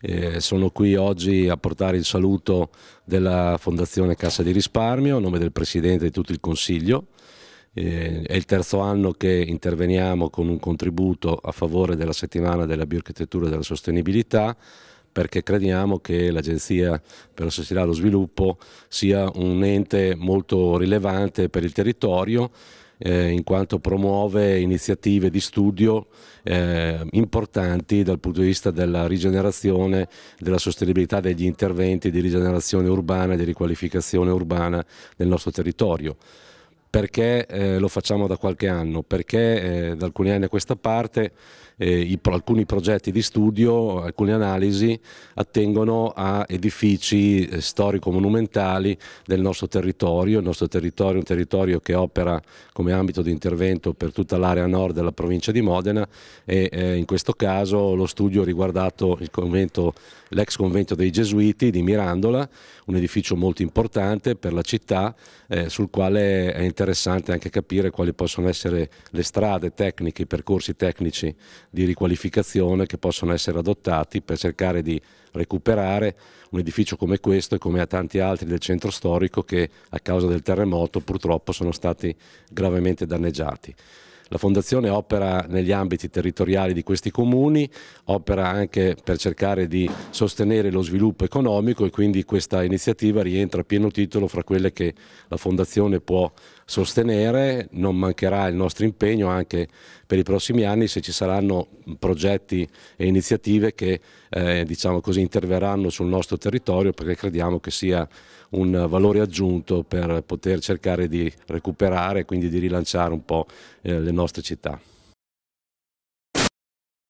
Eh, sono qui oggi a portare il saluto della Fondazione Cassa di Risparmio a nome del Presidente e di tutto il Consiglio. Eh, è il terzo anno che interveniamo con un contributo a favore della settimana della bioarchitettura e della sostenibilità perché crediamo che l'Agenzia per la Società e lo Sviluppo sia un ente molto rilevante per il territorio eh, in quanto promuove iniziative di studio eh, importanti dal punto di vista della rigenerazione, della sostenibilità degli interventi di rigenerazione urbana e di riqualificazione urbana del nostro territorio perché eh, lo facciamo da qualche anno, perché eh, da alcuni anni a questa parte eh, i, alcuni progetti di studio, alcune analisi attengono a edifici eh, storico-monumentali del nostro territorio, il nostro territorio è un territorio che opera come ambito di intervento per tutta l'area nord della provincia di Modena e eh, in questo caso lo studio ha riguardato l'ex convento, convento dei Gesuiti di Mirandola, un edificio molto importante per la città eh, sul quale è intervenuto interessante anche capire quali possono essere le strade tecniche, i percorsi tecnici di riqualificazione che possono essere adottati per cercare di recuperare un edificio come questo e come a tanti altri del centro storico che a causa del terremoto purtroppo sono stati gravemente danneggiati. La Fondazione opera negli ambiti territoriali di questi comuni, opera anche per cercare di sostenere lo sviluppo economico e quindi questa iniziativa rientra a pieno titolo fra quelle che la Fondazione può sostenere, non mancherà il nostro impegno anche per i prossimi anni se ci saranno progetti e iniziative che eh, diciamo così, interverranno sul nostro territorio perché crediamo che sia un valore aggiunto per poter cercare di recuperare e quindi di rilanciare un po' eh, le nostre città.